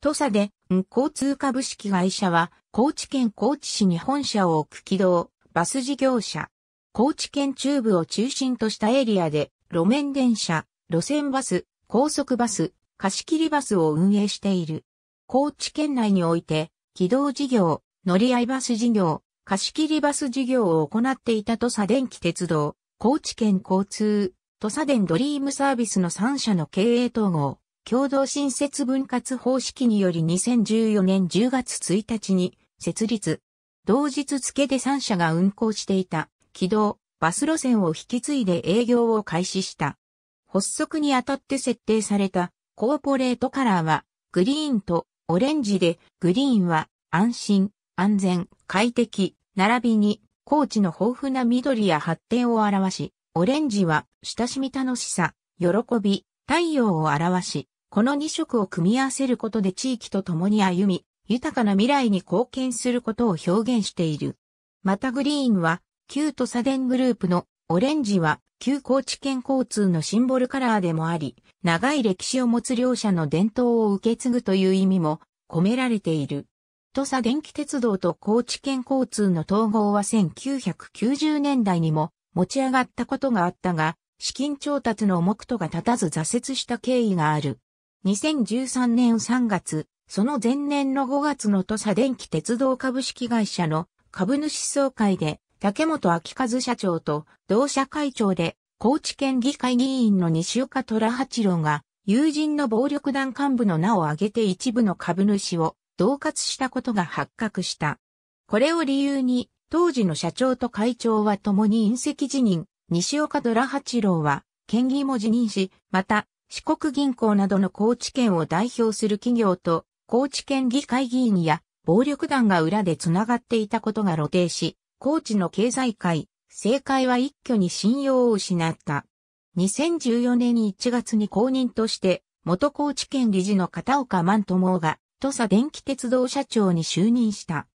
土佐で、交通株式会社は、高知県高知市に本社を置く軌道、バス事業者。高知県中部を中心としたエリアで、路面電車、路線バス、高速バス、貸切バスを運営している。高知県内において、軌道事業、乗り合いバス事業、貸切バス事業を行っていた土佐電気鉄道、高知県交通、土佐電ドリームサービスの3社の経営統合。共同新設分割方式により2014年10月1日に設立。同日付で3社が運行していた軌道、バス路線を引き継いで営業を開始した。発足にあたって設定されたコーポレートカラーはグリーンとオレンジで、グリーンは安心、安全、快適、並びに高知の豊富な緑や発展を表し、オレンジは親しみ楽しさ、喜び、太陽を表し、この2色を組み合わせることで地域と共に歩み、豊かな未来に貢献することを表現している。またグリーンは、旧都サデングループのオレンジは、旧高知県交通のシンボルカラーでもあり、長い歴史を持つ両者の伝統を受け継ぐという意味も込められている。土佐電気鉄道と高知県交通の統合は1990年代にも持ち上がったことがあったが、資金調達の目途が立たず挫折した経緯がある。2013年3月、その前年の5月の土佐電気鉄道株式会社の株主総会で、竹本昭和社長と同社会長で、高知県議会議員の西岡虎八郎が、友人の暴力団幹部の名を挙げて一部の株主を同活したことが発覚した。これを理由に、当時の社長と会長は共に隕石辞任、西岡虎八郎は、県議も辞任し、また、四国銀行などの高知県を代表する企業と、高知県議会議員や暴力団が裏で繋がっていたことが露呈し、高知の経済界、政界は一挙に信用を失った。2014年1月に公認として、元高知県理事の片岡万友が、土佐電気鉄道社長に就任した。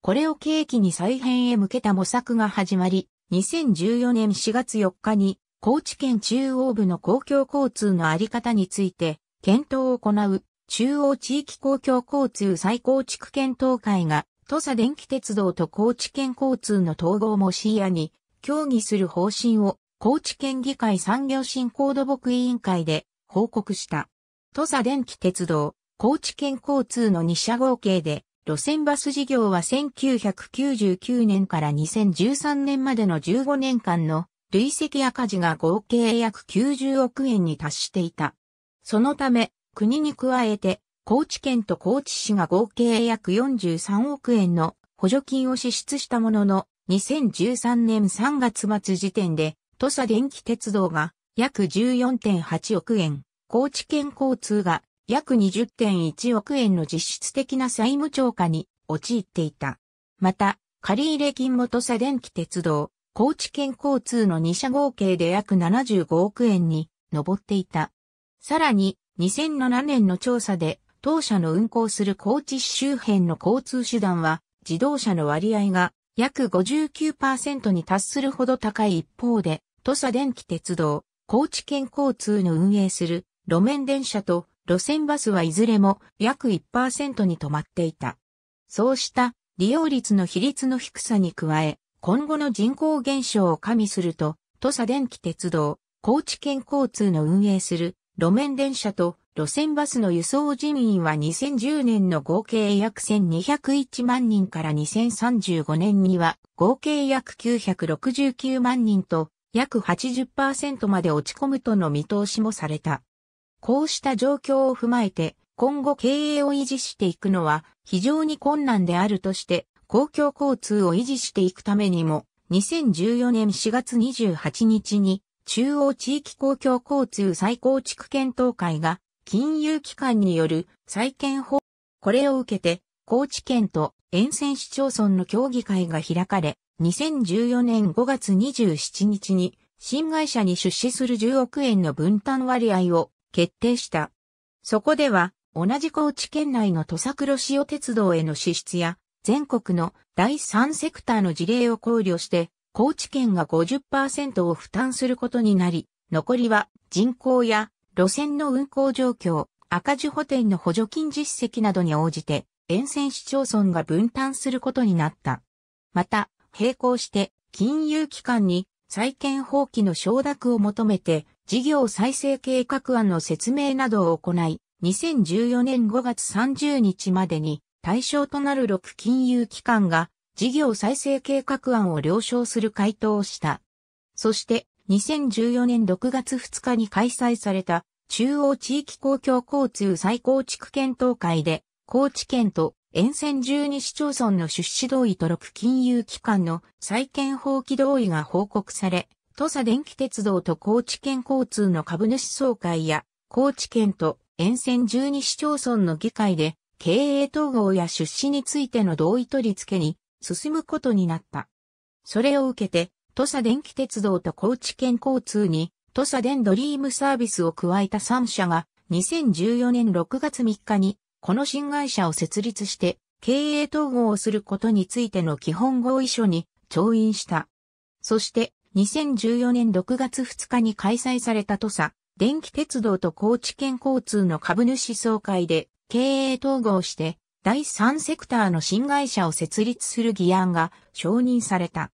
これを契機に再編へ向けた模索が始まり、2014年4月4日に高知県中央部の公共交通のあり方について、検討を行う、中央地域公共交通再構築検討会が、土佐電気鉄道と高知県交通の統合も視野に、協議する方針を、高知県議会産業振興土木委員会で報告した。土佐電気鉄道、高知県交通の2社合計で、路線バス事業は1999年から2013年までの15年間の累積赤字が合計約90億円に達していた。そのため、国に加えて、高知県と高知市が合計約43億円の補助金を支出したものの、2013年3月末時点で、土佐電気鉄道が約14.8億円、高知県交通が約20.1億円の実質的な債務超過に陥っていた。また、借入金も土佐電気鉄道、高知県交通の2社合計で約75億円に上っていた。さらに、2007年の調査で、当社の運行する高知市周辺の交通手段は、自動車の割合が約59%に達するほど高い一方で、土佐電気鉄道、高知県交通の運営する路面電車と路線バスはいずれも約1%に止まっていた。そうした利用率の比率の低さに加え、今後の人口減少を加味すると、土佐電気鉄道、高知県交通の運営する路面電車と路線バスの輸送人員は2010年の合計約1201万人から2035年には合計約969万人と約80%まで落ち込むとの見通しもされた。こうした状況を踏まえて今後経営を維持していくのは非常に困難であるとして公共交通を維持していくためにも、2014年4月28日に、中央地域公共交通再構築検討会が、金融機関による再建法、これを受けて、高知県と沿線市町村の協議会が開かれ、2014年5月27日に、新会社に出資する10億円の分担割合を決定した。そこでは、同じ高知県内の土佐黒潮鉄道への支出や、全国の第3セクターの事例を考慮して、高知県が50%を負担することになり、残りは人口や路線の運行状況、赤字補填の補助金実績などに応じて、沿線市町村が分担することになった。また、並行して、金融機関に再建放棄の承諾を求めて、事業再生計画案の説明などを行い、2014年5月30日までに対象となる6金融機関が事業再生計画案を了承する回答をした。そして2014年6月2日に開催された中央地域公共交通再構築検討会で高知県と沿線12市町村の出資同意と6金融機関の再建放棄同意が報告され、土佐電気鉄道と高知県交通の株主総会や高知県と沿線12市町村の議会で経営統合や出資についての同意取り付けに進むことになった。それを受けて、土佐電気鉄道と高知県交通に土佐電ドリームサービスを加えた3社が2014年6月3日にこの新会社を設立して経営統合をすることについての基本合意書に調印した。そして2014年6月2日に開催された土佐電気鉄道と高知県交通の株主総会で経営統合して、第三セクターの新会社を設立する議案が承認された。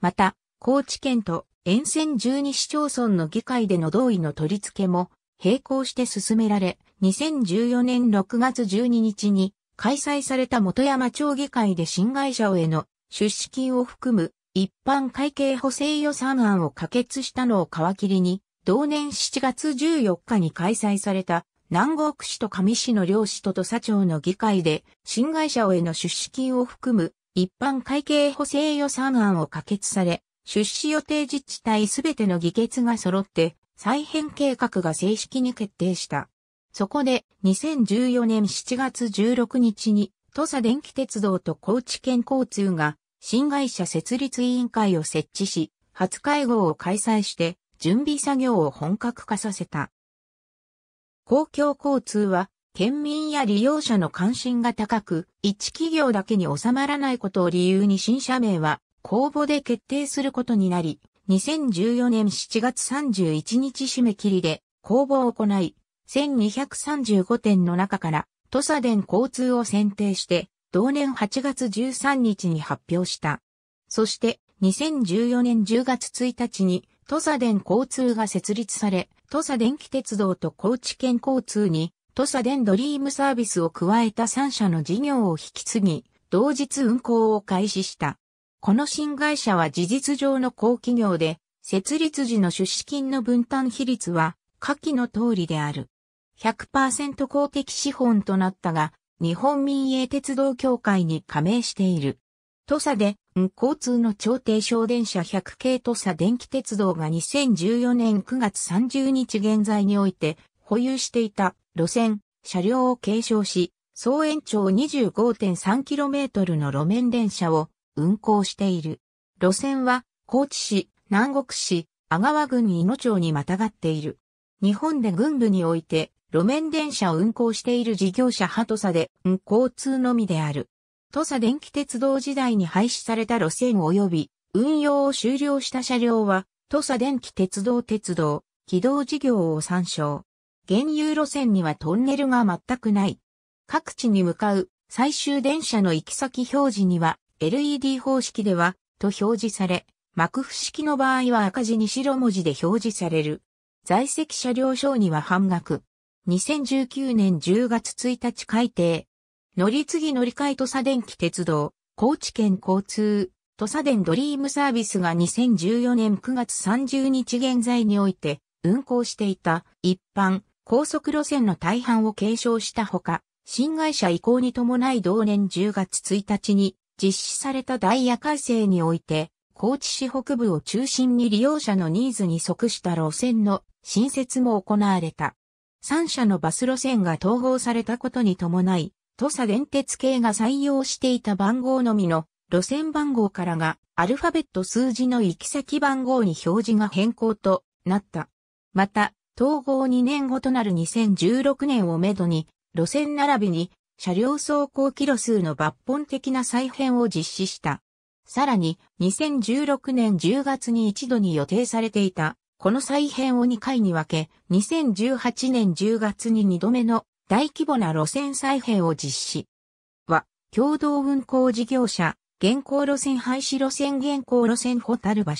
また、高知県と沿線12市町村の議会での同意の取り付けも並行して進められ、2014年6月12日に開催された元山町議会で新会社への出資金を含む一般会計補正予算案を可決したのを皮切りに、同年7月14日に開催された南国市と上市の両市と土佐町の議会で、新会社への出資金を含む一般会計補正予算案を可決され、出資予定自治体すべての議決が揃って、再編計画が正式に決定した。そこで、2014年7月16日に、土佐電気鉄道と高知県交通が、新会社設立委員会を設置し、初会合を開催して、準備作業を本格化させた。公共交通は、県民や利用者の関心が高く、一企業だけに収まらないことを理由に新社名は公募で決定することになり、2014年7月31日締め切りで公募を行い、1235点の中から、土佐電交通を選定して、同年8月13日に発表した。そして、2014年10月1日に、土佐電交通が設立され、土佐電気鉄道と高知県交通に、土佐電ドリームサービスを加えた3社の事業を引き継ぎ、同日運行を開始した。この新会社は事実上の高企業で、設立時の出資金の分担比率は、下記の通りである。100%公的資本となったが、日本民営鉄道協会に加盟している。土佐で、交通の調停省電車100系土佐電気鉄道が2014年9月30日現在において保有していた路線、車両を継承し、総延長 25.3km の路面電車を運行している。路線は、高知市、南国市、阿川郡井野町にまたがっている。日本で軍部において、路面電車を運行している事業者ハトサで、交通のみである。土佐電気鉄道時代に廃止された路線及び運用を終了した車両は、土佐電気鉄道鉄道、軌道事業を参照。現有路線にはトンネルが全くない。各地に向かう最終電車の行き先表示には LED 方式ではと表示され、幕府式の場合は赤字に白文字で表示される。在籍車両賞には半額。2019年10月1日改定。乗り継ぎ乗り換え土佐電気鉄道、高知県交通、土佐電ドリームサービスが2014年9月30日現在において運行していた一般高速路線の大半を継承したほか、新会社移行に伴い同年10月1日に実施されたダイヤ改正において、高知市北部を中心に利用者のニーズに即した路線の新設も行われた。3社のバス路線が統合されたことに伴い、土佐電鉄系が採用していた番号のみの路線番号からがアルファベット数字の行き先番号に表示が変更となった。また、統合2年後となる2016年をめどに、路線並びに車両走行キロ数の抜本的な再編を実施した。さらに、2016年10月に一度に予定されていた、この再編を2回に分け、2018年10月に2度目の大規模な路線再編を実施。は、共同運行事業者、現行路線廃止路線現行路線ホタル橋、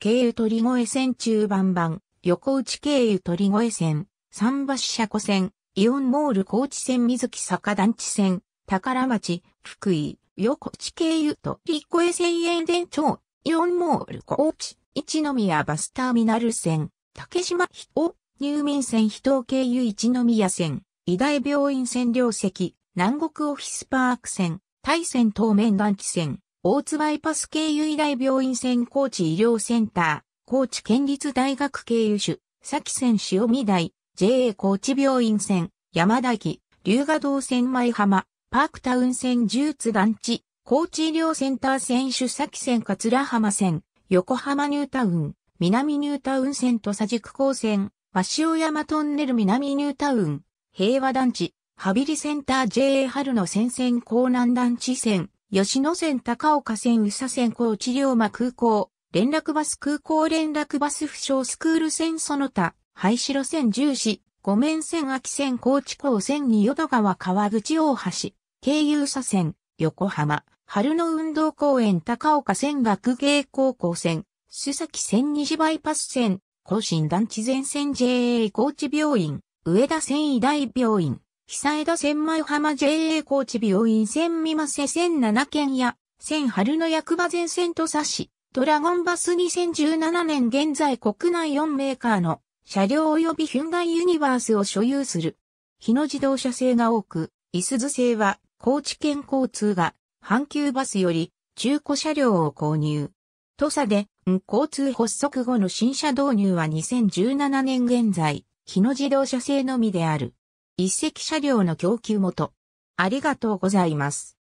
経由鳥越線中盤版、横内経由鳥越線、桟橋車庫線、イオンモール高知線水木坂団地線、宝町、福井、横地経由と立越線塩田町、イオンモール高知、一宮バスターミナル線、竹島人、入民線人経由一宮線、医大病院占領席、南国オフィスパーク線、大線東面団地線、大津バイパス経由医大病院線高知医療センター、高知県立大学経由種、先線塩見台、JA 高知病院線、山田木、龍河道線舞浜、パークタウン線十津団地、高知医療センター線主先線桂浜線、横浜ニュータウン、南ニュータウン線と佐宿高線、和尾山トンネル南ニュータウン、平和団地、ハビリセンター JA 春の戦線港南団地線、吉野線高岡線宇佐線高知龍馬空港、連絡バス空港連絡バス負傷スクール線その他、廃止路線重視、五面線秋線高知港線に淀川川口大橋、京遊佐線、横浜、春の運動公園高岡線学芸高校線、須崎線西バイパス線、更新団地前線 JA 高知病院、上田繊維大病院、久枝千枚浜 JA 高知病院千見瀬千七県や、千春の役場前線と差し、ドラゴンバス2017年現在国内4メーカーの車両及びヒュンダイユニバースを所有する。日野自動車製が多く、伊すず製は高知県交通が阪急バスより中古車両を購入。土佐で、交通発足後の新車導入は2017年現在、日野自動車製のみである。一石車両の供給元。ありがとうございます。